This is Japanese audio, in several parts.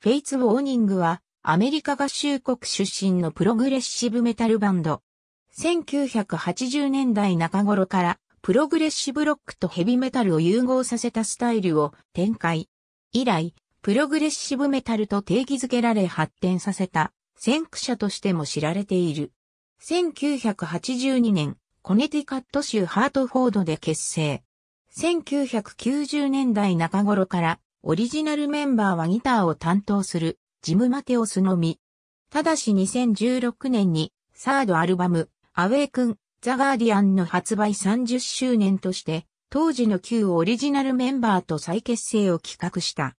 フェイツ・ウォーニングは、アメリカ合衆国出身のプログレッシブメタルバンド。1980年代中頃から、プログレッシブロックとヘビメタルを融合させたスタイルを展開。以来、プログレッシブメタルと定義づけられ発展させた、先駆者としても知られている。1982年、コネティカット州ハートフォードで結成。1990年代中頃から、オリジナルメンバーはギターを担当するジム・マテオスのみ。ただし2016年にサードアルバム、アウェイクン、ザ・ガーディアンの発売30周年として、当時の旧オリジナルメンバーと再結成を企画した。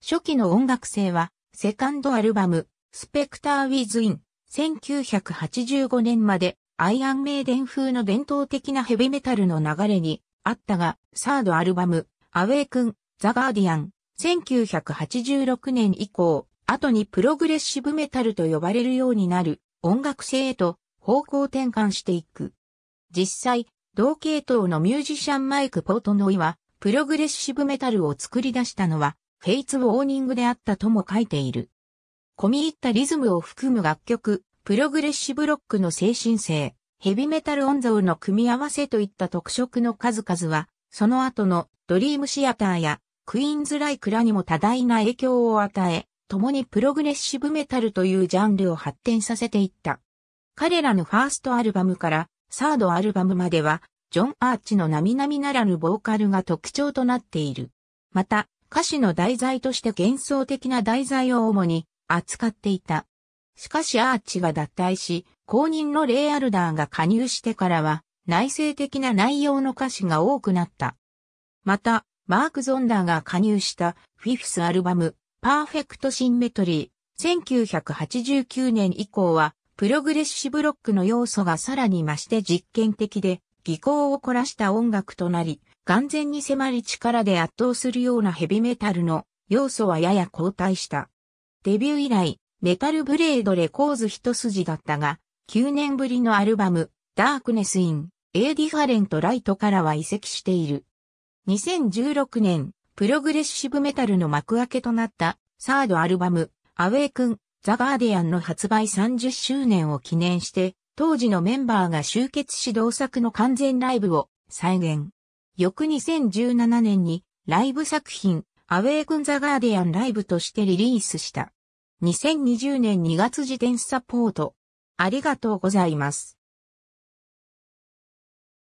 初期の音楽性は、セカンドアルバム、スペクター・ウィズ・イン、1985年まで、アイアンメイデン風の伝統的なヘビメタルの流れにあったが、サードアルバム、アウェイ君、ザ・ガーディアン、1986年以降、後にプログレッシブメタルと呼ばれるようになる音楽性へと方向転換していく。実際、同系統のミュージシャンマイク・ポートノイは、プログレッシブメタルを作り出したのは、フェイツ・ウォーニングであったとも書いている。込み入ったリズムを含む楽曲、プログレッシブロックの精神性、ヘビメタル音像の組み合わせといった特色の数々は、その後のドリームシアターやクイーンズライクらにも多大な影響を与え、共にプログレッシブメタルというジャンルを発展させていった。彼らのファーストアルバムからサードアルバムまでは、ジョン・アーチの並々ならぬボーカルが特徴となっている。また、歌詞の題材として幻想的な題材を主に扱っていた。しかしアーチが脱退し、公認のレイ・アルダーが加入してからは、内政的な内容の歌詞が多くなった。また、マーク・ゾンダーが加入したフィフスアルバム、パーフェクト・シンメトリー、1989年以降は、プログレッシブロックの要素がさらに増して実験的で、技巧を凝らした音楽となり、眼前に迫り力で圧倒するようなヘビメタルの要素はやや後退した。デビュー以来、メタルブレードレコーズ一筋だったが、9年ぶりのアルバム、ダークネスイン、A ディファレントライトからは移籍している。2016年、プログレッシブメタルの幕開けとなったサードアルバム、アウェイクン、ザ・ガーディアンの発売30周年を記念して、当時のメンバーが集結し同作の完全ライブを再現。翌2017年にライブ作品、アウェイクン・ザ・ガーディアンライブとしてリリースした。2020年2月時点サポート。ありがとうございます。